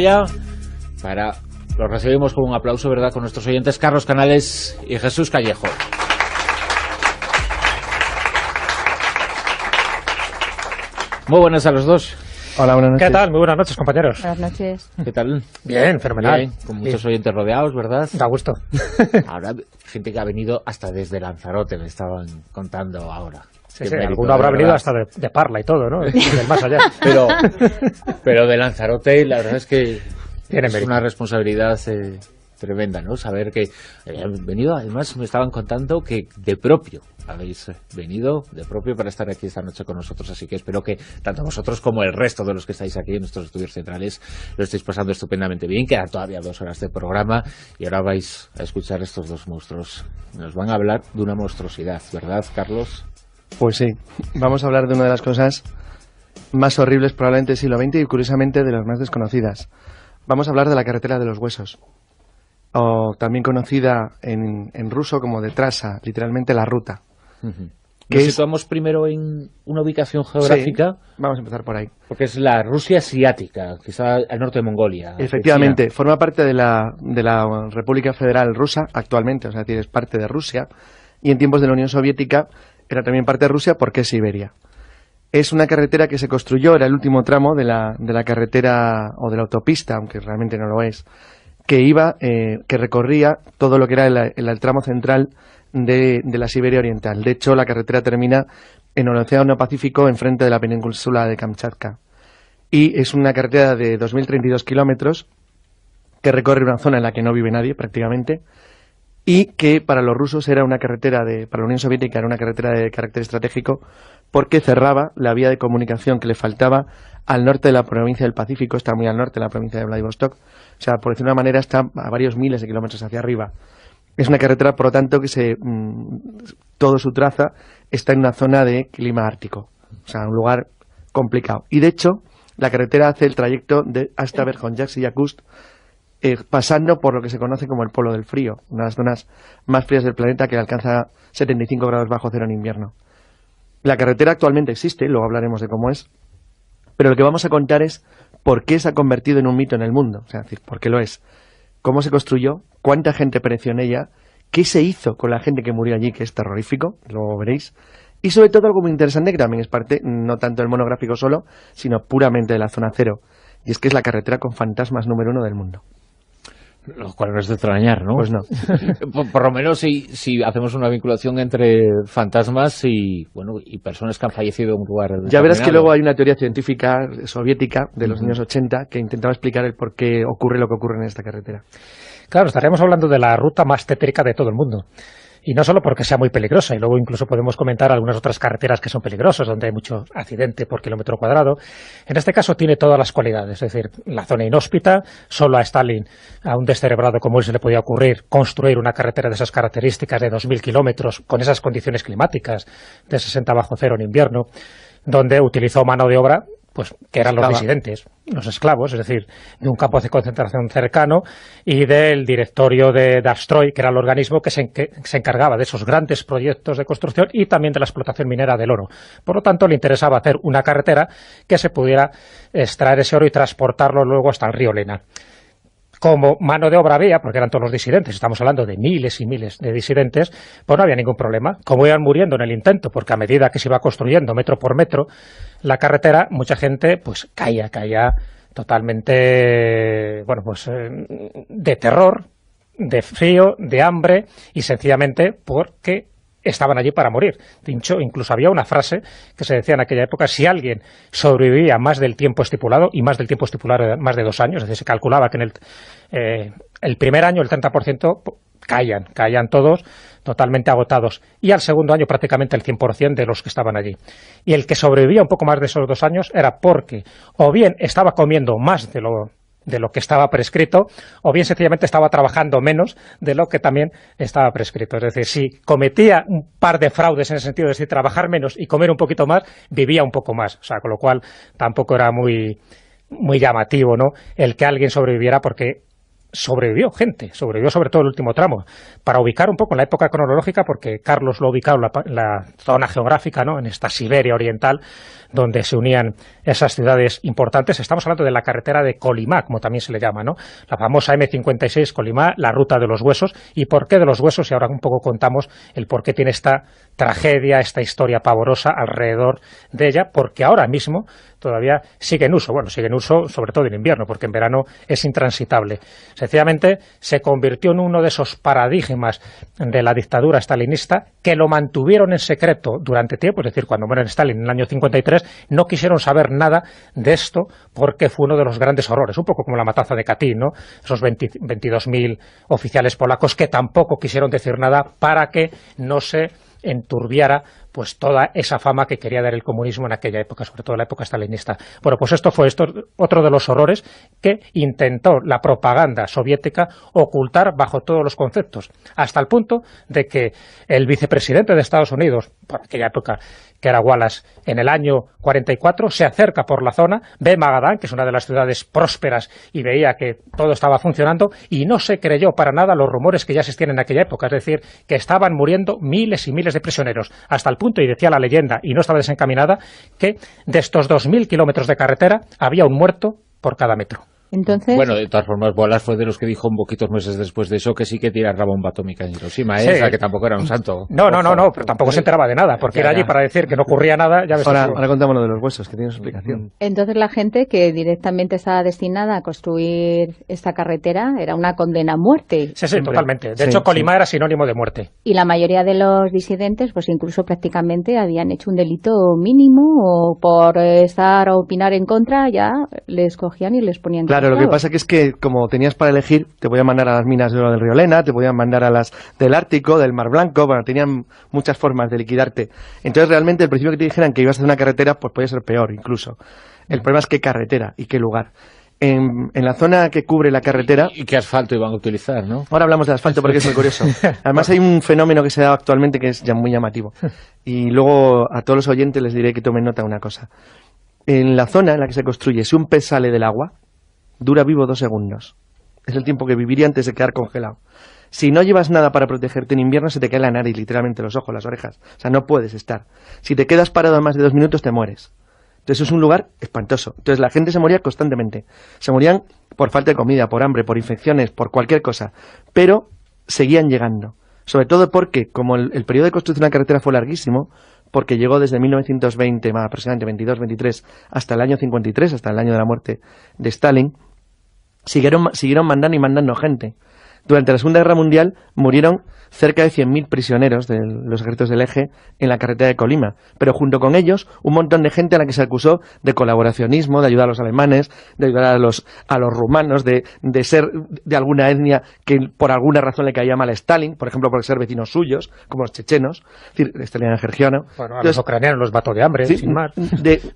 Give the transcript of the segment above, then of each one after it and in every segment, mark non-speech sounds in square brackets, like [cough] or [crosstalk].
ya para los recibimos con un aplauso, ¿verdad?, con nuestros oyentes Carlos Canales y Jesús Callejo. Muy buenas a los dos. Hola, buenas noches. ¿Qué tal? Muy buenas noches, compañeros. Buenas noches. ¿Qué tal? Bien, fenomenal. Bien, con muchos oyentes rodeados, ¿verdad? Da gusto. ahora, gente que ha venido hasta desde Lanzarote, me estaban contando ahora alguno habrá venido hasta de, Parla y todo, ¿no? [laughs] Del más allá. Pero, pero de Lanzarote, la verdad es que es una responsabilidad eh, tremenda, ¿no? Saber que eh, venido, además me estaban contando que de propio habéis venido de propio para estar aquí esta noche con nosotros, así que espero que tanto vosotros como el resto de los que estáis aquí en nuestros estudios centrales lo estéis pasando estupendamente bien, quedan todavía dos horas de programa y ahora vais a escuchar estos dos monstruos. Nos van a hablar de una monstruosidad, ¿verdad, Carlos? Pues sí, vamos a hablar de una de las cosas más horribles probablemente del siglo XX y curiosamente de las más desconocidas. Vamos a hablar de la carretera de los huesos, o también conocida en, en ruso como de trasa, literalmente la ruta. que situamos primero en una ubicación geográfica. vamos a empezar por ahí. Porque es la Rusia asiática, que está al norte de Mongolia. Efectivamente, forma parte de la, de la República Federal Rusa actualmente, o sea, es parte de Rusia y en tiempos de la Unión Soviética era también parte de Rusia porque es Siberia. Es una carretera que se construyó, era el último tramo de la, de la carretera o de la autopista, aunque realmente no lo es, que iba, eh, que recorría todo lo que era el, tramo central de, de, la Siberia Oriental. De hecho, la carretera termina en el Océano Pacífico, enfrente de la península de Kamchatka. Y es una carretera de 2.032 kilómetros que recorre una zona en la que no vive nadie prácticamente, y que para los rusos era una carretera de, para la Unión Soviética era una carretera de carácter estratégico porque cerraba la vía de comunicación que le faltaba al norte de la provincia del Pacífico, está muy al norte de la provincia de Vladivostok, o sea, por decirlo de una manera, está a varios miles de kilómetros hacia arriba. Es una carretera, por lo tanto, que se, mm, todo su traza está en una zona de clima ártico, o sea, un lugar complicado. Y de hecho, la carretera hace el trayecto de hasta Berjonjaksk y Yakutsk eh, pasando por lo que se conoce como el polo del frío, una de las zonas más frías del planeta que alcanza 75 grados bajo cero en invierno. La carretera actualmente existe, luego hablaremos de cómo es, pero lo que vamos a contar es por qué se ha convertido en un mito en el mundo, sea, es decir, por qué lo es, cómo se construyó, cuánta gente pereció en ella, qué se hizo con la gente que murió allí, que es terrorífico, luego veréis, y sobre todo algo muy interesante que también es parte, no tanto del monográfico solo, sino puramente de la zona cero, y es que es la carretera con fantasmas número uno del mundo. Lo cual no es de extrañar, ¿no? Pues no. [laughs] por, lo menos si, hacemos una vinculación entre fantasmas y bueno y personas que han fallecido en un lugar. Ya verás que luego hay una teoría científica soviética de los años 80 que intentaba explicar el por qué ocurre lo que ocurre en esta carretera. Claro, estaríamos hablando de la ruta más tétrica de todo el mundo. Y no solo porque sea muy peligrosa, y luego incluso podemos comentar algunas otras carreteras que son peligrosas, donde hay mucho accidente por kilómetro cuadrado. En este caso tiene todas las cualidades, es decir, la zona inhóspita, solo a Stalin, a un descerebrado como él se le podía ocurrir, construir una carretera de esas características de 2.000 kilómetros, con esas condiciones climáticas, de 60 bajo cero en invierno, donde utilizó mano de obra pues que eran los residentes, los esclavos, es decir, de un campo de concentración cercano y del directorio de Dastroy, que era el organismo que se, que se, encargaba de esos grandes proyectos de construcción y también de la explotación minera del oro. Por lo tanto, le interesaba hacer una carretera que se pudiera extraer ese oro y transportarlo luego hasta el río Lena como mano de obra había, porque eran todos los disidentes, estamos hablando de miles y miles de disidentes, pues no había ningún problema. Como iban muriendo en el intento, porque a medida que se iba construyendo metro por metro la carretera, mucha gente pues caía, caía totalmente, bueno, pues eh, de terror, de frío, de hambre y sencillamente porque estaban allí para morir. incluso había una frase que se decía en aquella época, si alguien sobrevivía más del tiempo estipulado, y más del tiempo estipulado eh, más de dos años, es decir, se calculaba que en el, eh, el primer año el 30% caían, caían todos totalmente agotados, y al segundo año prácticamente el 100% de los que estaban allí. Y el que sobrevivía un poco más de esos dos años era porque o bien estaba comiendo más de lo de lo que estaba prescrito, o bien sencillamente estaba trabajando menos de lo que también estaba prescrito. Es decir, si cometía un par de fraudes en el sentido de trabajar menos y comer un poquito más, vivía un poco más. O sea, con lo cual tampoco era muy, llamativo ¿no? el que alguien sobreviviera porque sobrevivió gente, sobrevivió sobre todo el último tramo. Para ubicar un poco en la época cronológica, porque Carlos lo ha ubicado en la, la, zona geográfica, ¿no? en esta Siberia oriental, donde se unían esas ciudades importantes. Estamos hablando de la carretera de Colimá, como también se le llama, ¿no? La famosa M56 Colimá, la ruta de los huesos. ¿Y por qué de los huesos? Y ahora un poco contamos el por qué tiene esta tragedia, esta historia pavorosa alrededor de ella, porque ahora mismo todavía sigue en uso. Bueno, sigue en uso sobre todo en invierno, porque en verano es intransitable. Sencillamente se convirtió en uno de esos paradigmas de la dictadura stalinista que lo mantuvieron en secreto durante tiempo, es decir, cuando mueren Stalin en el año 53, no quisieron saber nada de esto porque fue uno de los grandes horrores, un poco como la matanza de Katyn, ¿no? esos 22.000 oficiales polacos que tampoco quisieron decir nada para que no se enturbiara pues toda esa fama que quería dar el comunismo en aquella época, sobre todo la época stalinista. Bueno, pues esto fue esto, otro de los horrores que intentó la propaganda soviética ocultar bajo todos los conceptos, hasta el punto de que el vicepresidente de Estados Unidos, por aquella época, que era Wallace, en el año 44, se acerca por la zona, ve Magadán, que es una de las ciudades prósperas, y veía que todo estaba funcionando, y no se creyó para nada los rumores que ya existían en aquella época, es decir, que estaban muriendo miles y miles de prisioneros, hasta el punto, y decía la leyenda, y no estaba desencaminada, que de estos 2.000 kilómetros de carretera había un muerto por cada metro. Entonces... Bueno, de todas formas, Bolas fue de los que dijo un poquito meses después de eso que sí que tirar la bomba atómica en Hiroshima, ¿eh? sí. o que tampoco era un santo. No, no, no, no, pero tampoco se enteraba de nada, porque era allí para decir que no ocurría nada. Ya ahora, ahora contamos lo de los huesos, que tiene su explicación. Mm. Entonces la gente que directamente estaba destinada a construir esta carretera era una condena a muerte. Sí, sí, totalmente. De hecho, Colima era sinónimo de muerte. Y la mayoría de los disidentes, pues incluso prácticamente habían hecho un delito mínimo o por estar a opinar en contra, ya les cogían y les ponían... Claro pero lo que pasa que es que como tenías para elegir, te podían mandar a las minas de oro del río Lena, te podían mandar a las del Ártico, del Mar Blanco, bueno, tenían muchas formas de liquidarte. Entonces realmente el principio que te dijeran que ibas a hacer una carretera, pues podía ser peor incluso. El problema es qué carretera y qué lugar. En, la zona que cubre la carretera... ¿Y qué asfalto iban a utilizar, no? Ahora hablamos de asfalto porque es muy curioso. [laughs] Además hay un fenómeno que se da actualmente que es ya muy llamativo. [laughs] Y luego a todos los oyentes les diré que tomen nota de una cosa. En la zona en la que se construye, si un pez sale del agua, dura vivo dos segundos. Es el tiempo que viviría antes de quedar congelado. Si no llevas nada para protegerte en invierno, se te cae la nariz, literalmente los ojos, las orejas. O sea, no puedes estar. Si te quedas parado más de dos minutos, te mueres. Entonces es un lugar espantoso. Entonces la gente se moría constantemente. Se morían por falta de comida, por hambre, por infecciones, por cualquier cosa. Pero seguían llegando. Sobre todo porque, como el, periodo de construcción de la carretera fue larguísimo, porque llegó desde 1920, más aproximadamente 22, 23, hasta el año 53, hasta el año de la muerte de Stalin, siguieron, siguieron mandando y mandando gente. Durante la Segunda Guerra Mundial murieron cerca de 100.000 prisioneros de los ejércitos del eje en la carretera de Colima, pero junto con ellos un montón de gente a la que se acusó de colaboracionismo, de ayudar a los alemanes, de ayudar a los, a los rumanos, de, ser de alguna etnia que por alguna razón le caía mal a Stalin, por ejemplo, por ser vecinos suyos, como los chechenos, es decir, Stalin georgiano. Bueno, a los ucranianos los mató de hambre, sin más.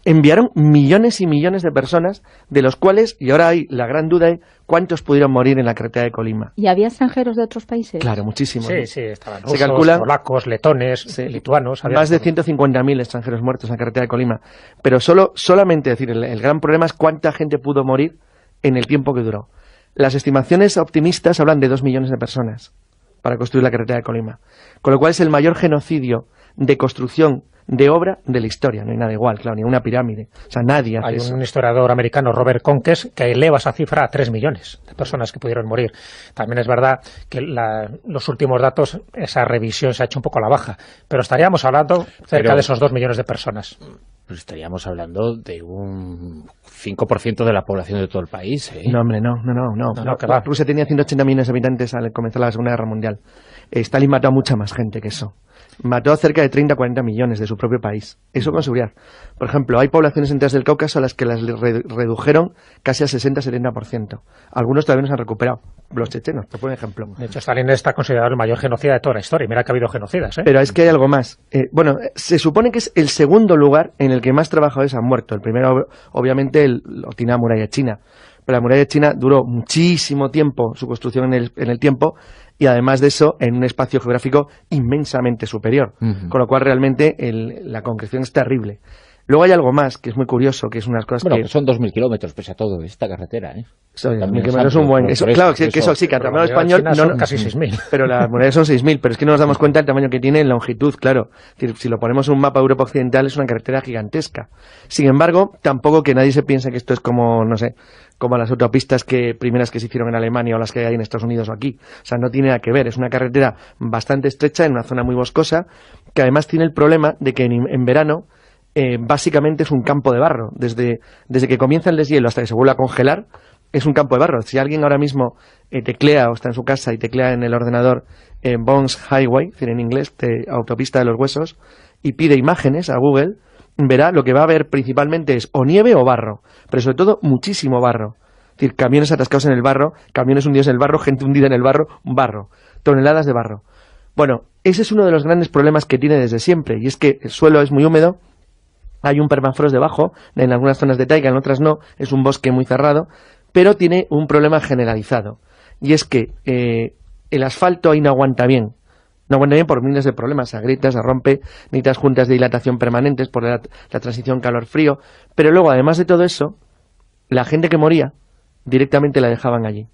enviaron millones y millones de personas, de los cuales, y ahora hay la gran duda, cuántos pudieron morir en la carretera de Colima. ¿Había extranjeros de otros países? Claro, muchísimos. Sí, sí, estaban Se calcula, polacos, letones, lituanos. Más de 150.000 extranjeros muertos en la carretera de Colima. Pero solo, solamente, decir, el, el gran problema es cuánta gente pudo morir en el tiempo que duró. Las estimaciones optimistas hablan de 2 millones de personas para construir la carretera de Colima. Con lo cual es el mayor genocidio de construcción de obra de la historia. No hay nada igual, claro, ni una pirámide. O sea, nadie Hay un historiador americano, Robert Conques que eleva esa cifra a 3 millones de personas que pudieron morir. También es verdad que los últimos datos, esa revisión se ha hecho un poco a la baja, pero estaríamos hablando cerca de esos 2 millones de personas pues estaríamos hablando de un 5% de la población de todo el país. ¿eh? No, hombre, no, no, no. no, Rusia tenía 180 millones de habitantes al comenzar la Segunda Guerra Mundial. Stalin mató a mucha más gente que eso mató a cerca de 30 40 millones de su propio país. Eso con seguridad. Por ejemplo, hay poblaciones enteras del Cáucaso a las que las redujeron casi al 60-70%. Algunos todavía no se han recuperado. Los chechenos, por ejemplo. De hecho, Stalin está considerado el mayor genocida de toda la historia. Mira que ha habido genocidas. ¿eh? Pero es que hay algo más. Eh, bueno, eh, se supone que es el segundo lugar en el que más trabajadores han muerto. El primero, obviamente, el, lo la muralla china pero la muralla china duró muchísimo tiempo, su construcción en el tiempo, y además de eso en un espacio geográfico inmensamente superior. Con lo cual realmente la concreción es terrible. Luego hay algo más que es muy curioso, que es unas cosas bueno, que... Pues son 2.000 kilómetros, pese a todo, esta carretera, ¿eh? También es un buen... claro, que eso, sí, que a tamaño español... No, casi 6.000. [laughs] Pero las monedas son 6.000, pero es que no nos damos cuenta del tamaño que tiene en longitud, claro. Si lo ponemos en un mapa de Europa Occidental, es una carretera gigantesca. Sin embargo, tampoco que nadie se piense que esto es como, no sé, como las autopistas que primeras que se hicieron en Alemania o las que hay en Estados Unidos o aquí. O sea, no tiene nada que ver. Es una carretera bastante estrecha en una zona muy boscosa, que además tiene el problema de que en verano eh, básicamente es un campo de barro. Desde, desde que comienza el deshielo hasta que se vuelve a congelar, es un campo de barro. Si alguien ahora mismo eh, teclea o está en su casa y teclea en el ordenador en eh, Bones Highway, en inglés, autopista de los huesos, y pide imágenes a Google, verá lo que va a ver principalmente es o nieve o barro, pero sobre todo muchísimo barro. Es decir, camiones atascados en el barro, camiones hundidos en el barro, gente hundida en el barro, barro, toneladas de barro. Bueno, ese es uno de los grandes problemas que tiene desde siempre, y es que el suelo es muy húmedo, hay un permafrost debajo, en algunas zonas de taiga, en otras no, es un bosque muy cerrado, pero tiene un problema generalizado. Y es que eh, el asfalto ahí no aguanta bien. No aguanta bien por miles de problemas, se agrieta, se rompe, necesitas juntas de dilatación permanentes por la, transición calor-frío. Pero luego, además de todo eso, la gente que moría directamente la dejaban allí.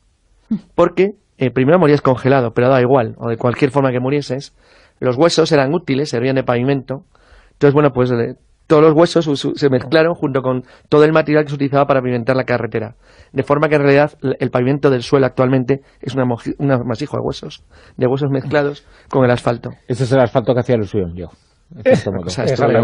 Porque eh, primero morías congelado, pero da igual, o de cualquier forma que murieses. Los huesos eran útiles, servían de pavimento. Entonces, bueno, pues eh, todos los huesos se mezclaron junto con todo el material que se utilizaba para pavimentar la carretera. De forma que en realidad el pavimento del suelo actualmente es un masijo de huesos, de huesos mezclados con el asfalto. Ese es el asfalto que hacía el usuario. yo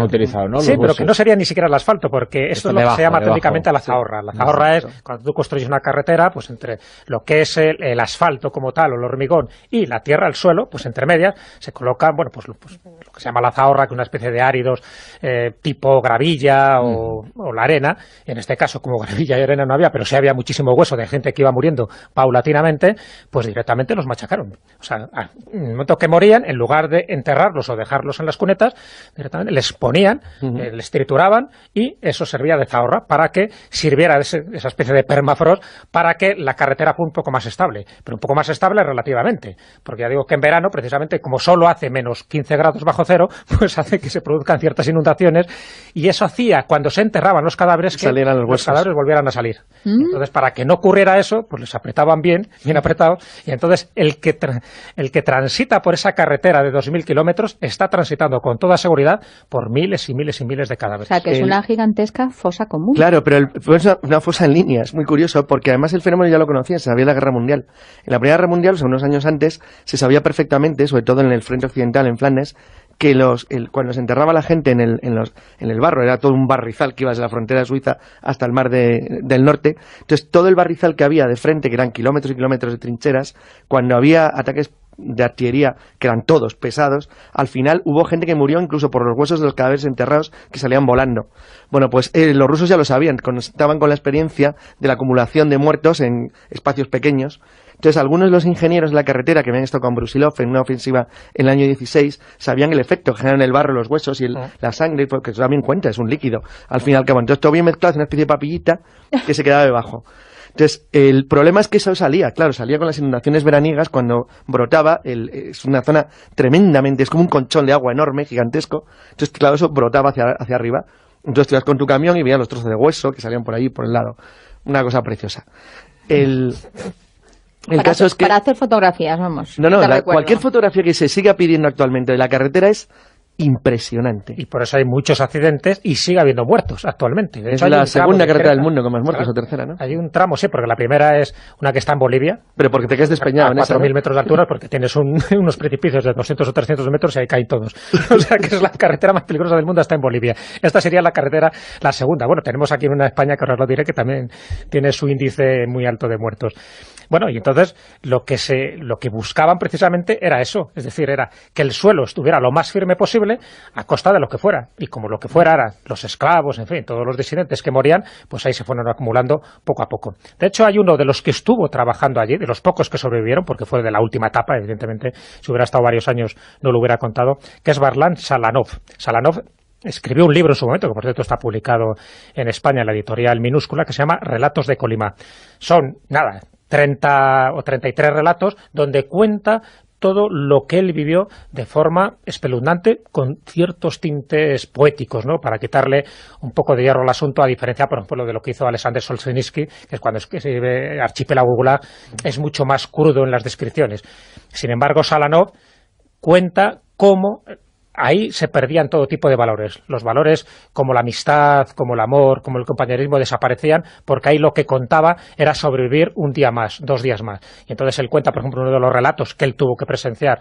utilizado, ¿no? sí, pero que no sería ni siquiera el asfalto, porque esto, es lo que se llama técnicamente la zahorra. La zahorra es cuando tú construyes una carretera, pues entre lo que es el, asfalto como tal, o el hormigón, y la tierra, el suelo, pues entre medias se colocan, bueno, pues, pues, lo que se llama la zahorra, que es una especie de áridos eh, tipo gravilla mm. o, la arena. En este caso, como [laughs] gravilla y arena no había, pero sí había muchísimo hueso de gente que iba muriendo paulatinamente, pues directamente los machacaron. O sea, en el momento que morían, en lugar de enterrarlos o dejarlos en las cunetas, les ponían, eh, les trituraban y eso servía de zahorra para que sirviera esa especie de permafrost para que la carretera fuera un poco más estable, pero un poco más estable relativamente, porque ya digo que en verano, precisamente, como solo hace menos 15 grados bajo cero, [laughs] pues hace que se produzcan ciertas inundaciones y eso hacía cuando se enterraban los cadáveres que Salieran los, cadáveres volvieran a salir. Mm. Entonces, para que no ocurriera eso, pues les apretaban bien, bien apretado y entonces el que, el que transita por esa carretera de 2.000 kilómetros está transitando con todo la seguridad por miles y miles y miles de cadáveres. O sea, que es una gigantesca fosa común. Claro, pero es pues, una fosa en línea, es muy curioso, porque además el fenómeno ya lo conocía, se sabía la Guerra Mundial. En la Primera Guerra Mundial, o unos años antes, se sabía perfectamente, sobre todo en el frente occidental, en Flandes, que los, cuando se enterraba la gente en el, en, los, en el barro, era todo un barrizal que iba desde la frontera suiza hasta el mar del norte, entonces todo el barrizal que había de frente, que eran kilómetros y kilómetros de trincheras, cuando había ataques de artillería, que eran todos pesados, al final hubo gente que murió incluso por los huesos de los cadáveres enterrados que salían volando. Bueno, pues eh, los rusos ya lo sabían, estaban con la experiencia de la acumulación de muertos en espacios pequeños. Entonces, algunos de los ingenieros de la carretera que ven esto con Brusilov en una ofensiva en el año 16 sabían el efecto que generan el barro, los huesos y ah. la sangre, porque eso también cuenta, es un líquido. Al final, que bueno, entonces todo bien mezclado, es una especie de papillita que se quedaba debajo. Entonces, el problema es que eso salía, claro, salía con las inundaciones veraniegas cuando brotaba, es una zona tremendamente, es como un conchón de agua enorme, gigantesco, entonces, claro, eso brotaba hacia, arriba. Entonces tú ibas con tu camión y veías los trozos de hueso que salían por ahí, por el lado. Una cosa preciosa. El, caso es que... Para hacer fotografías, vamos. No, no, cualquier fotografía que se siga pidiendo actualmente de la carretera es impresionante. Y por eso hay muchos accidentes y sigue habiendo muertos actualmente. es la segunda carretera del mundo con más muertos, ah, o tercera, ¿no? Hay un tramo, sí, porque la primera es una que está en Bolivia. Pero porque te quedas despeñado a, cuatro 4.000 metros de altura porque tienes [laughs] unos precipicios de 200 o 300 metros y ahí caen todos. [laughs] O sea que es la carretera más peligrosa del mundo, está en Bolivia. Esta sería la carretera, la segunda. Bueno, tenemos aquí en una España que ahora lo diré que también tiene su índice muy alto de muertos. Bueno, y entonces lo que, se, lo que buscaban precisamente era eso, es decir, era que el suelo estuviera lo más firme posible a costa de lo que fuera. Y como lo que fuera eran los esclavos, en fin, todos los disidentes que morían, pues ahí se fueron acumulando poco a poco. De hecho, hay uno de los que estuvo trabajando allí, de los pocos que sobrevivieron, porque fue de la última etapa, evidentemente, si hubiera estado varios años no lo hubiera contado, que es Barlan Salanov. Salanov escribió un libro en su momento, que por cierto está publicado en España en la editorial Minúscula, que se llama Relatos de Colima. Son, nada, 30 o 33 relatos donde cuenta todo lo que él vivió de forma espeluznante con ciertos tintes poéticos, ¿no? Para quitarle un poco de hierro al asunto, a diferencia, por ejemplo, de lo que hizo Alexander Solzhenitsky, que es cuando escribe Archipiélago Gulag, es mucho más crudo en las descripciones. Sin embargo, Salanov cuenta cómo ahí se perdían todo tipo de valores. Los valores como la amistad, como el amor, como el compañerismo desaparecían porque ahí lo que contaba era sobrevivir un día más, dos días más. Y entonces él cuenta, por ejemplo, uno de los relatos que él tuvo que presenciar,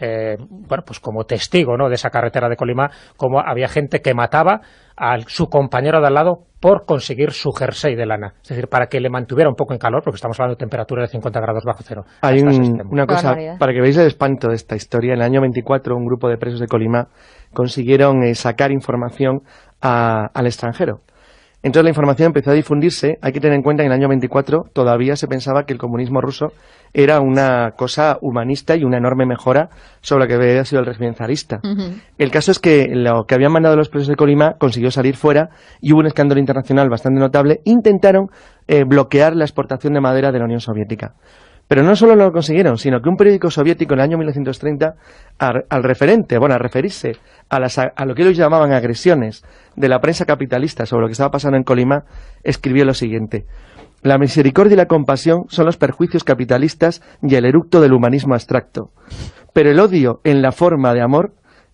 eh, bueno, pues como testigo ¿no? de esa carretera de Colima, como había gente que mataba a su compañero de al lado por conseguir su jersey de lana. Es decir, para que le mantuviera un poco en calor, porque estamos hablando de temperatura de 50 grados bajo cero. Hay una cosa, para que veáis el espanto de esta historia, en el año 24 un grupo de presos de Colima consiguieron eh, sacar información al extranjero. Entonces la información empezó a difundirse. Hay que tener en cuenta que en el año 24 todavía se pensaba que el comunismo ruso era una cosa humanista y una enorme mejora sobre lo que había sido el régimen El caso es que lo que habían mandado los presos de Colima consiguió salir fuera y hubo un escándalo internacional bastante notable. Intentaron eh, bloquear la exportación de madera de la Unión Soviética. Pero no solo lo consiguieron, sino que un periódico soviético en el año 1930, al, referente, bueno, a referirse a, a lo que ellos llamaban agresiones de la prensa capitalista sobre lo que estaba pasando en Colima, escribió lo siguiente. La misericordia y la compasión son los perjuicios capitalistas y el eructo del humanismo abstracto. Pero el odio en la forma de amor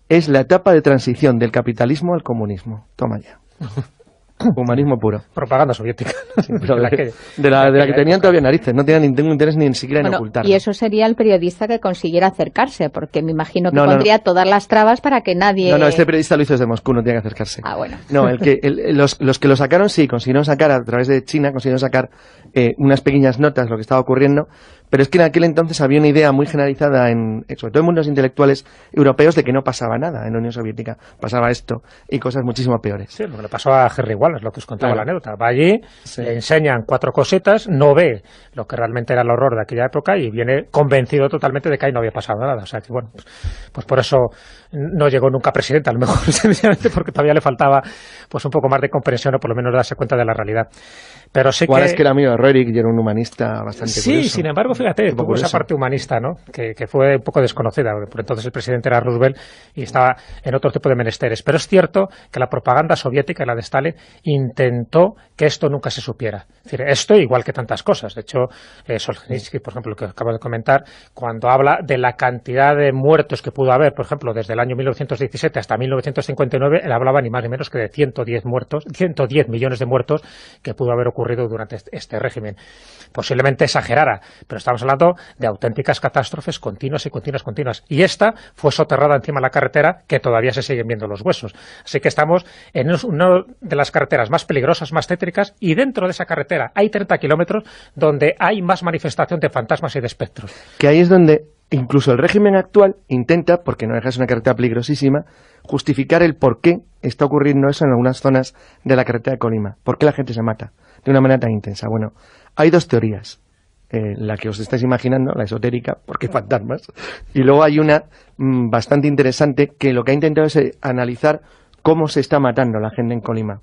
es la etapa de transición del capitalismo al comunismo. Toma ya. [laughs] [coughs] Humanismo puro. Propaganda soviética. [laughs] de, la que, tenían todavía narices, no tenían ningún interés ni siquiera en ocultar. Y eso sería el periodista que consiguiera acercarse, porque me imagino que pondría todas las trabas para que nadie... No, no, este periodista lo hizo desde Moscú, no tenía que acercarse. Ah, bueno. No, el que, [laughs] los, los, que lo sacaron sí, consiguieron sacar a través de China, consiguieron sacar eh, unas pequeñas notas lo que estaba ocurriendo, pero es que en aquel entonces había una idea muy generalizada, en, eh, sobre todo en mundos intelectuales europeos, de que no pasaba nada en la Unión Soviética. Pasaba esto y cosas muchísimo peores. Sí, lo pasó a igual, es lo que os contaba la anécdota. Va allí, le enseñan cuatro cositas, no ve lo que realmente era el horror de aquella época y viene convencido totalmente de que ahí no había pasado nada. O sea que, bueno, pues, pues por eso no llegó nunca presidente, a lo mejor, [laughs] sencillamente porque todavía le faltaba pues un poco más de comprensión o por lo menos darse cuenta de la realidad. Pero sé Igual es que era amigo de y era un humanista bastante Sí, sin embargo, fíjate, esa parte humanista, ¿no? Que, fue un poco desconocida, por entonces el presidente era Roosevelt y estaba en otro tipo de menesteres. Pero es cierto que la propaganda soviética, la de Stalin, intentó que esto nunca se supiera. Es decir, esto igual que tantas cosas. De hecho, eh, Solzhenitsyn, por ejemplo, lo que acabo de comentar, cuando habla de la cantidad de muertos que pudo haber, por ejemplo, desde el año 1917 hasta 1959, él hablaba ni más ni menos que de 110 muertos, 110 millones de muertos que pudo haber ocurrido durante este régimen. Posiblemente exagerara, pero estamos hablando de auténticas catástrofes continuas y continuas, continuas. Y esta fue soterrada encima de la carretera, que todavía se siguen viendo los huesos. Así que estamos en una de las carreteras más peligrosas, más tétricas, y dentro de esa carretera hay 30 kilómetros donde hay más manifestación de fantasmas y de espectros. Que ahí es donde incluso el régimen actual intenta, porque no es una carretera peligrosísima, justificar el por qué está ocurriendo eso en algunas zonas de la carretera de Colima. ¿Por qué la gente se mata? de una manera tan intensa. Bueno, hay dos teorías. Eh, la que os estáis imaginando, la esotérica, porque fantasmas. Y luego hay una mm, bastante interesante que lo que ha intentado es eh, analizar cómo se está matando la gente en Colima.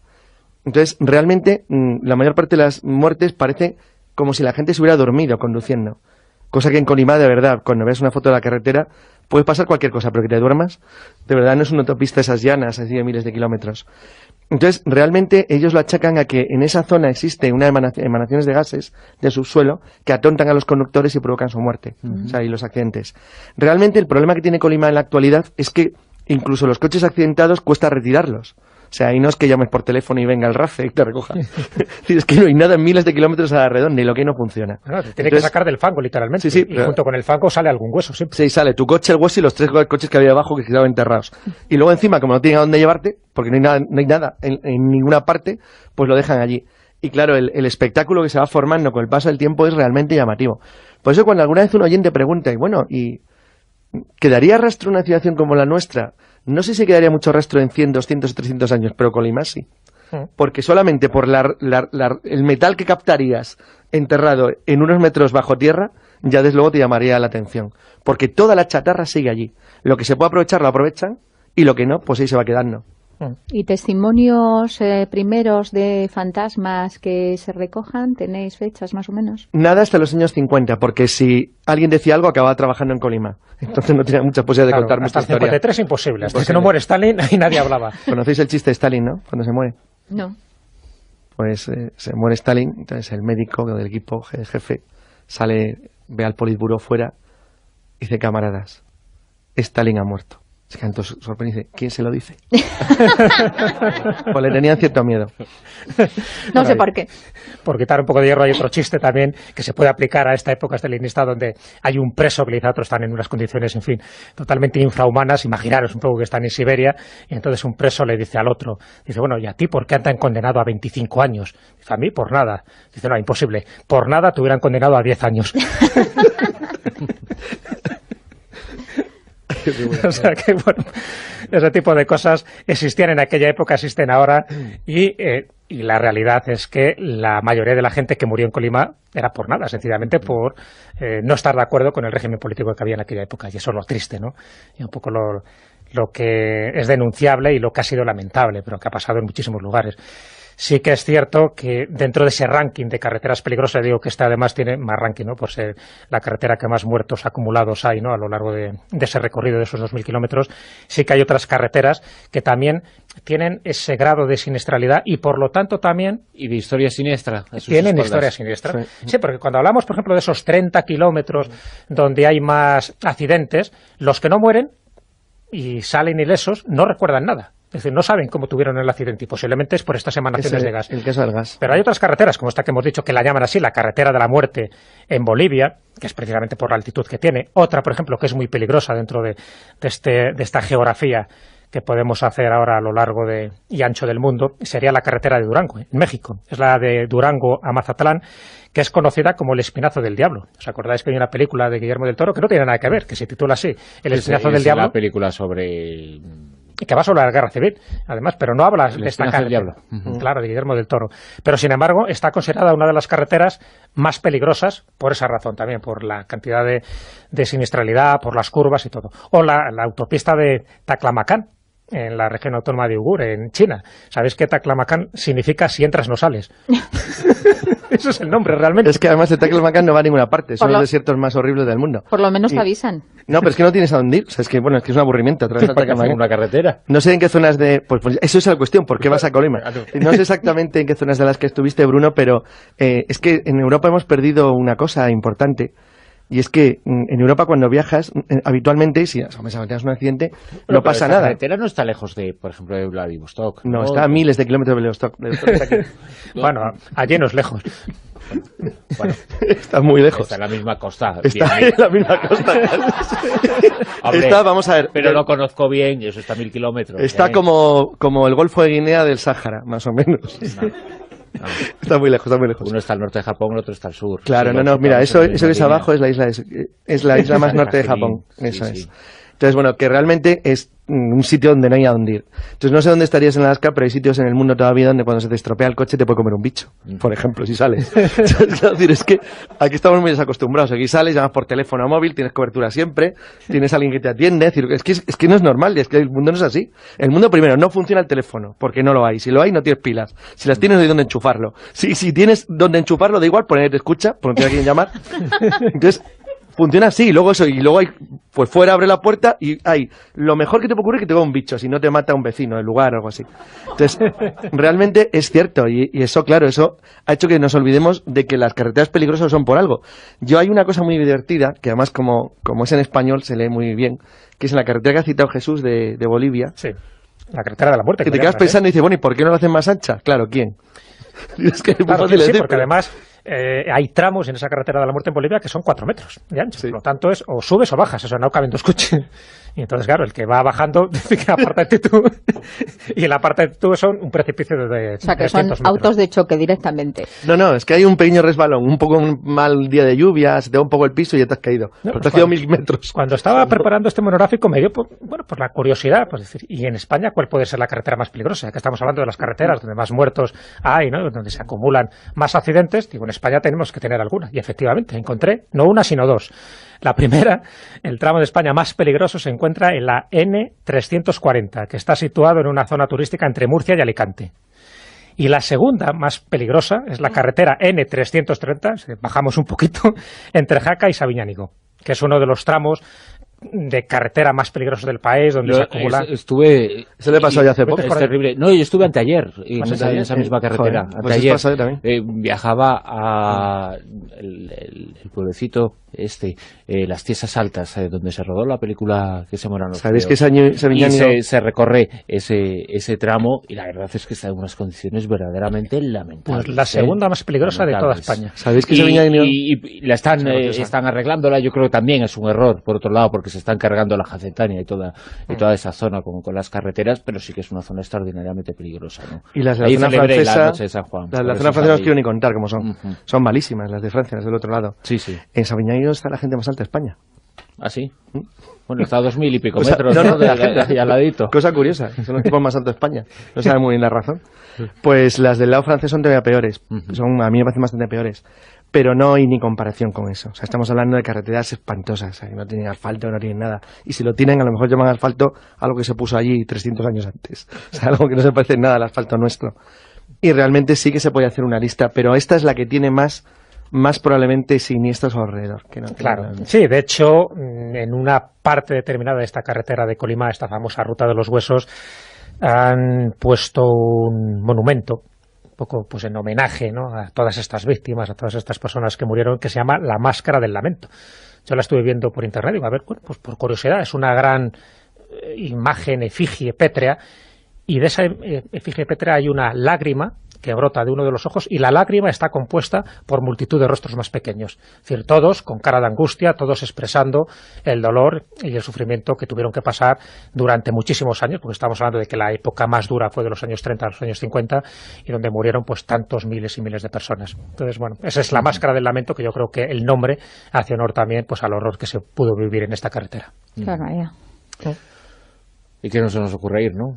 Entonces, realmente, mm, la mayor parte de las muertes parece como si la gente se hubiera dormido conduciendo. Cosa que en Colima, de verdad, cuando ves una foto de la carretera, puede pasar cualquier cosa, pero que te duermas, de verdad no es una autopista esas llanas, así de miles de kilómetros. Entonces, realmente ellos lo achacan a que en esa zona existe una emanaciones de gases de subsuelo que atontan a los conductores y provocan su muerte, o sea, y los accidentes. Realmente el problema que tiene Colima en la actualidad es que incluso los coches accidentados cuesta retirarlos. O sea, ahí no es que llames por teléfono y venga el RAFE y te recoja. [laughs] es que no hay nada en miles de kilómetros a la redonda y lo que no funciona. Tienes tiene que sacar del fango, literalmente. y, junto con el fango sale algún hueso Sí, sale tu coche, el hueso y los tres coches que había abajo que quedaban enterrados. Y luego encima, como no tienen a dónde llevarte, porque no hay nada, en, ninguna parte, pues lo dejan allí. Y claro, el, espectáculo que se va formando con el paso del tiempo es realmente llamativo. Por eso cuando alguna vez un oyente pregunta, y bueno, ¿y quedaría rastro una situación como la nuestra no sé si quedaría mucho rastro en 100, 200 300 años, pero con sí. Mm. Porque solamente por el metal que captarías enterrado en unos metros bajo tierra, ya desde luego te llamaría la atención. Porque toda la chatarra sigue allí. Lo que se puede aprovechar lo aprovechan y lo que no, pues ahí se va quedando. ¿Y testimonios eh, primeros de fantasmas que se recojan? ¿Tenéis fechas más o menos? Nada hasta los años 50, porque si alguien decía algo, acababa trabajando en Colima. Entonces no tenía mucha posibilidad de contar muchas historia. Hasta imposible. Hasta que no muere Stalin y nadie hablaba. ¿Conocéis el chiste de Stalin, no? Cuando se muere. No. Pues eh, se muere Stalin, entonces el médico del equipo, el jefe, sale, ve al politburo fuera y dice, camaradas, Stalin ha muerto. Se ¿Quién se lo dice? [laughs] pues le tenían cierto miedo. [laughs] No sé por qué. Por quitar un poco de hierro hay otro chiste también que se puede aplicar a esta época estalinista donde hay un preso que le dice a otro están en unas condiciones, en fin, totalmente infrahumanas. Imaginaros un poco que están en Siberia y entonces un preso le dice al otro, dice, bueno, ¿y a ti por qué andan condenado a 25 años? Dice, a mí por nada. Dice, no, imposible. Por nada te hubieran condenado a 10 años. [laughs] [laughs] [laughs] o sea que, bueno, ese tipo de cosas existían en aquella época, existen ahora, y, eh, y la realidad es que la mayoría de la gente que murió en Colima era por nada, sencillamente por eh, no estar de acuerdo con el régimen político que había en aquella época, y eso es lo triste, ¿no? Y un poco lo que es denunciable y lo que ha sido lamentable, pero que ha pasado en muchísimos lugares. Sí que es cierto que dentro de ese ranking de carreteras peligrosas, digo que esta además tiene más ranking, ¿no? por ser la carretera que más muertos acumulados hay ¿no? a lo largo de, ese recorrido de esos 2.000 kilómetros, sí que hay otras carreteras que también tienen ese grado de siniestralidad y por lo tanto también... Y de historia siniestra. Tienen historia siniestra. Sí. sí. porque cuando hablamos, por ejemplo, de esos 30 kilómetros donde hay más accidentes, los que no mueren y salen ilesos no recuerdan nada. Es decir, no saben cómo tuvieron el accidente y posiblemente es por estas emanaciones de gas. El gas. Pero hay otras carreteras, como esta que hemos dicho, que la llaman así, la carretera de la muerte en Bolivia, que es precisamente por la altitud que tiene. Otra, por ejemplo, que es muy peligrosa dentro este, de, esta geografía que podemos hacer ahora a lo largo de, y ancho del mundo, sería la carretera de Durango, en México. Es la de Durango a Mazatlán, que es conocida como el espinazo del diablo. ¿Os acordáis que hay una película de Guillermo del Toro que no tiene nada que ver, que se titula así, El espinazo del diablo? Es la película sobre que va sobre la guerra civil, además, pero no habla de esta calle. Claro, de Guillermo del Toro. Pero, sin embargo, está considerada una de las carreteras más peligrosas por esa razón también, por la cantidad de, siniestralidad, sinistralidad, por las curvas y todo. O la, autopista de Taclamacán, en la región autónoma de Ugur, en China. Sabéis qué Taclamacán significa si entras no sales. [laughs] Eso es el nombre, realmente. Es que además el Taklamakan no va a ninguna parte. Son los desiertos más horribles del mundo. Por lo menos te avisan. No, pero es que no tienes a dónde ir. es que, bueno, es que es un aburrimiento atravesar una carretera. No sé en qué zonas de... Pues, pues, eso es la cuestión. ¿Por qué pues vas a Colima? No sé exactamente en qué zonas de las que estuviste, Bruno, pero eh, es que en Europa hemos perdido una cosa importante y es que mm, en Europa cuando viajas, mm, eh, habitualmente, si te tienes un accidente, no, pasa nada. La carretera no está lejos de, por ejemplo, de Vladivostok. No, está a miles de kilómetros de Vladivostok. [laughs] [laughs] bueno, allí no lejos. [laughs] está muy lejos. Está en la misma costa. Está en la misma costa. vamos a ver. Pero eh, lo conozco bien y eso está a mil kilómetros. Está ¿eh? como, como el Golfo de Guinea del Sáhara, más o menos. Está muy lejos, está muy lejos. Uno está al norte de Japón, el otro está al sur. Claro, no, no, mira, eso, eso que es abajo es la isla, es, es la isla más [laughs] norte de Japón. Eso es. Entonces, bueno, que realmente es Mm, un sitio donde no hay a dónde ir. Entonces no sé dónde estarías en Alaska, pero hay sitios en el mundo todavía donde cuando se te estropea el coche te puede comer un bicho, mm. por ejemplo, si sales. [laughs] [laughs] es decir, es que aquí estamos muy desacostumbrados. Aquí sales, llamas por teléfono móvil, tienes cobertura siempre, tienes a alguien que te atiende. Es, que, es que no es normal, es que el mundo no es así. El mundo primero no funciona el teléfono, porque no lo hay. Si lo hay, no tienes pilas. Si las tienes, no hay dónde enchufarlo. Si, si tienes dónde enchufarlo, da igual, poner te escucha, porque no tiene a quien llamar. [laughs] Entonces, funciona así. Y luego eso, y luego hay, pues fuera abre la puerta y hay, lo mejor que te puede ocurrir es que te va un bicho, si no te mata un vecino del lugar o algo así. Entonces, [laughs] realmente es cierto. Y, eso, claro, eso ha hecho que nos olvidemos de que las carreteras peligrosas son por algo. Yo hay una cosa muy divertida, que además como, como es en español se lee muy bien, que es en la carretera que ha citado Jesús de, Bolivia. Sí. La carretera de la muerte. Que te quedas pensando y dices, bueno, ¿y por qué no la hacen más ancha? Claro, ¿quién? [laughs] Es que es muy fácil porque además eh, hay tramos en esa carretera de la muerte en Bolivia que son cuatro metros de ancho. Por lo tanto, es o subes o bajas, eso sea, no caben dos coches. [laughs] Y entonces, claro, el que va bajando [laughs] dice que de tú. [laughs] y la parte de tú son un precipicio de. O sea, que son autos de choque directamente. No, no, es que hay un pequeño resbalón, un poco un mal día de lluvias, te da un poco el piso y ya te has caído. Pero pues te has cuando, mil metros. Cuando estaba preparando este monográfico, me dio bueno, por la curiosidad, pues decir, ¿y en España cuál puede ser la carretera más peligrosa? Que estamos hablando de las carreteras donde más muertos hay, ¿no? Donde se acumulan más accidentes. Digo, en España tenemos que tener alguna. Y efectivamente, encontré no una, sino dos. La primera, el tramo de España más peligroso se encuentra en la N340, que está situado en una zona turística entre Murcia y Alicante. Y la segunda, más peligrosa, es la carretera N330, bajamos un poquito, [laughs] entre Jaca y Sabiñánigo, que es uno de los tramos de carretera más peligrosa del país, donde se acumula... Estuve... le pasó ya hace poco. terrible. No, yo estuve anteayer, en pues esa misma carretera. Pues eh, viajaba a el, pueblecito este, eh, las Tiesas Altas, eh, donde se rodó la película que se moran ¿Sabéis que ese año, se, recorre ese, ese tramo y la verdad es que está en unas condiciones verdaderamente lamentables. Pues la segunda más peligrosa de toda España. ¿Sabéis que y, se la están, están arreglándola, yo creo que también es un error, por otro lado, porque se están cargando la Jacetania y toda, y mm. toda esa zona con, con, las carreteras, pero sí que es una zona extraordinariamente peligrosa. Y las de la zona francesa, de San Juan, la, la zona francesa no quiero ni contar cómo son. Son malísimas las de Francia, las del otro lado. Sí, sí. En Sabiñánido está la gente más alta de España. ¿Ah, sí? ¿Mm? Bueno, está a dos mil y pico [laughs] metros, de la De, al ladito. [laughs] Cosa curiosa, son los tipos más altos de España. No saben muy bien la razón. Pues las del lado francés son todavía peores. Son, a mí me parecen bastante peores pero no hay ni comparación con eso. O sea, estamos hablando de carreteras espantosas, no tienen asfalto, no tienen nada. Y si lo tienen, a lo mejor llaman asfalto algo que se puso allí 300 años antes. O sea, [laughs] algo que no se parece en nada al asfalto nuestro. Y realmente sí que se puede hacer una lista, pero esta es la que tiene más más probablemente siniestros alrededor. claro, sí, de hecho, mm, en una parte determinada de esta carretera de Colima, esta famosa ruta de los huesos, han puesto un monumento poco pues en homenaje ¿no? a todas estas víctimas, a todas estas personas que murieron, que se llama La Máscara del Lamento. Yo la estuve viendo por internet y a ver, pues por curiosidad, es una gran eh, imagen efigie pétrea y de esa eh, efigie pétrea hay una lágrima que brota de uno de los ojos y la lágrima está compuesta por multitud de rostros más pequeños. Es decir, todos con cara de angustia, todos expresando el dolor y el sufrimiento que tuvieron que pasar durante muchísimos años, porque estamos hablando de que la época más dura fue de los años 30 a los años 50 y donde murieron pues tantos miles y miles de personas. Entonces, bueno, esa es la máscara del lamento que yo creo que el nombre hace honor también pues al horror que se pudo vivir en esta carretera. Claro, ya. Y que no se nos ocurre ir, ¿no?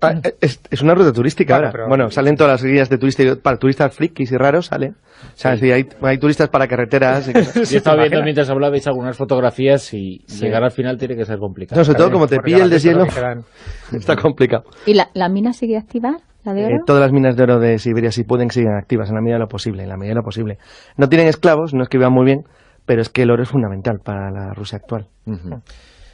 Ah, es, una ruta turística bueno, ahora. bueno, salen todas las guías de turista, para turistas frikis y raros, sale. O sea, si hay, turistas para carreteras. Y Yo [laughs] estaba viendo mientras hablabais algunas fotografías y llegar al final tiene que ser complicado. No, sobre todo como te pide el deshielo, [laughs] está complicado. ¿Y la, mina sigue activa? Eh, todas las minas de oro de Siberia, si pueden, siguen activas en la medida de lo posible, en la medida lo posible. No tienen esclavos, no es que vean muy bien, pero es que el oro es fundamental para la Rusia actual.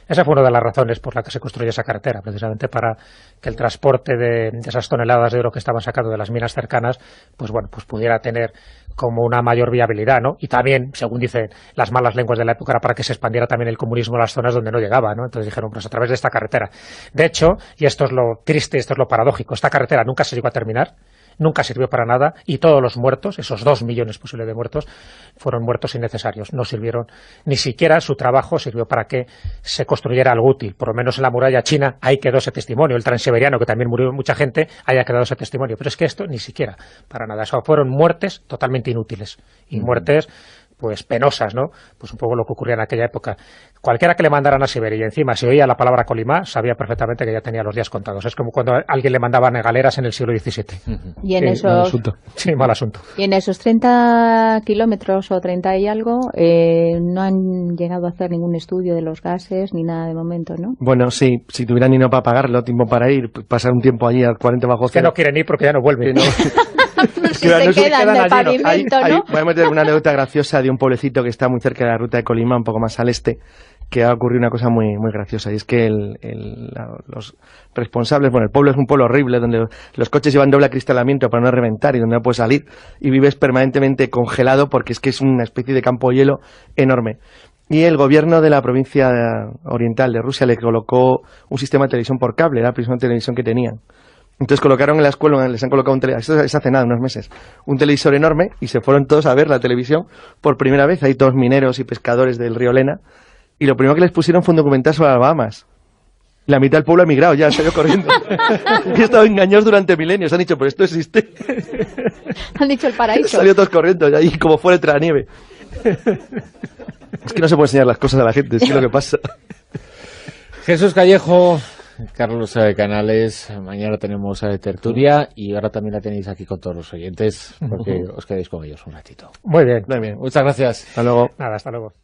Esa fue una de las razones por la que se construyó esa carretera, precisamente para que el transporte de, esas toneladas de oro que estaban sacando de las minas cercanas, pues bueno, pues pudiera tener como una mayor viabilidad, ¿no? Y también, según dicen las malas lenguas de la época, era para que se expandiera también el comunismo a las zonas donde no llegaba, ¿no? Entonces dijeron, pues a través de esta carretera. De hecho, y esto es lo triste, esto es lo paradójico, esta carretera nunca se llegó a terminar, nunca sirvió para nada y todos los muertos, esos dos millones posibles de muertos, fueron muertos innecesarios, no sirvieron, ni siquiera su trabajo sirvió para que se construyera algo útil, por lo menos en la muralla china que quedó ese testimonio, el transiberiano que también murió mucha gente, haya quedado ese testimonio, pero es que esto ni siquiera, para nada, Eso fueron muertes totalmente inútiles y muertes pues penosas, ¿no? Pues un poco lo que ocurría en aquella época. Cualquiera que le mandaran a Siberia y encima si oía la palabra Colimá, sabía perfectamente que ya tenía los días contados. Es como cuando alguien le mandaba a galeras en el siglo XVII. Y en esos... Mal asunto. Y en esos 30 kilómetros o 30 y algo, eh, no han llegado a hacer ningún estudio de los gases ni nada de momento, ¿no? Bueno, sí, si tuvieran dinero para para pagarlo, tiempo para ir, pasar un tiempo allí al 40 bajo Que no quieren ir porque ya no vuelven. no. [laughs] que [laughs] se quedan, de pavimento, ¿no? voy a meter una anécdota graciosa de un pueblecito que está muy cerca de la ruta de Colima, un poco más al este, que ha ocurrido una cosa muy, muy graciosa y es que los responsables, bueno, el pueblo es un pueblo horrible donde los coches llevan doble acristalamiento para no reventar y donde no puedes salir y vives permanentemente congelado porque es que es una especie de campo de hielo enorme. Y el gobierno de la provincia oriental de Rusia le colocó un sistema de televisión por cable, era la primera televisión que tenían. Entonces colocaron en la escuela, les han colocado un televisor, es hace nada, unos meses, un televisor enorme y se fueron todos a ver la televisión por primera vez. Ahí todos mineros y pescadores del río Lena y lo primero que les pusieron fue un documental sobre las La mitad del pueblo ha migrado, ya salió corriendo. [laughs] y he estado engañados durante milenios. Han dicho, pero esto existe. [laughs] Han dicho el paraíso. Salió todos corriendo, y ahí como fuera entre la nieve. es que no se puede enseñar las cosas a la gente, es lo que pasa. Jesús Callejo, Carlos de eh, Canales, mañana tenemos a eh, tertulia y ahora también la tenéis aquí con todos los oyentes porque os quedáis con ellos un ratito. Muy bien. Muy bien. Muchas gracias. Hasta luego. Nada, hasta luego.